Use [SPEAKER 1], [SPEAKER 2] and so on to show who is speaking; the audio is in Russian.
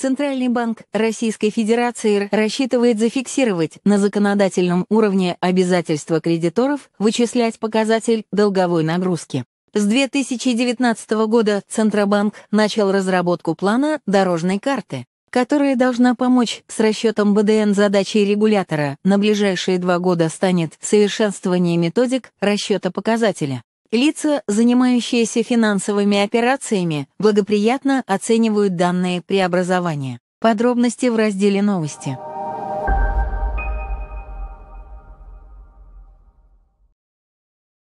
[SPEAKER 1] Центральный банк Российской Федерации рассчитывает зафиксировать на законодательном уровне обязательства кредиторов вычислять показатель долговой нагрузки. С 2019 года Центробанк начал разработку плана дорожной карты, которая должна помочь с расчетом БДН задачей регулятора на ближайшие два года станет совершенствование методик расчета показателя. Лица, занимающиеся финансовыми операциями, благоприятно оценивают данные преобразования. Подробности в разделе «Новости».